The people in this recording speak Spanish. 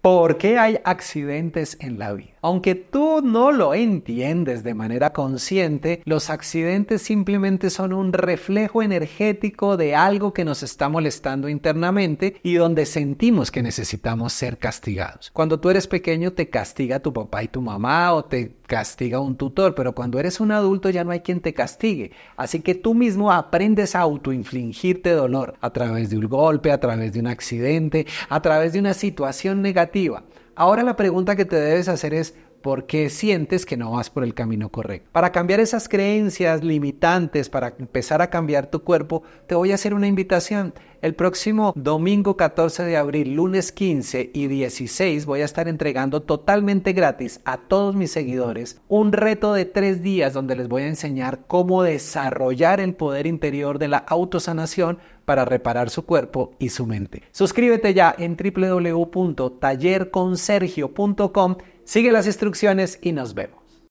¿Por qué hay accidentes en la vida? Aunque tú no lo entiendes de manera consciente, los accidentes simplemente son un reflejo energético de algo que nos está molestando internamente y donde sentimos que necesitamos ser castigados. Cuando tú eres pequeño te castiga tu papá y tu mamá o te castiga a un tutor, pero cuando eres un adulto ya no hay quien te castigue. Así que tú mismo aprendes a autoinfligirte dolor a través de un golpe, a través de un accidente, a través de una situación negativa. Ahora la pregunta que te debes hacer es, porque sientes que no vas por el camino correcto. Para cambiar esas creencias limitantes, para empezar a cambiar tu cuerpo, te voy a hacer una invitación. El próximo domingo 14 de abril, lunes 15 y 16 voy a estar entregando totalmente gratis a todos mis seguidores un reto de tres días donde les voy a enseñar cómo desarrollar el poder interior de la autosanación para reparar su cuerpo y su mente. Suscríbete ya en www.tallerconsergio.com, sigue las instrucciones y nos vemos.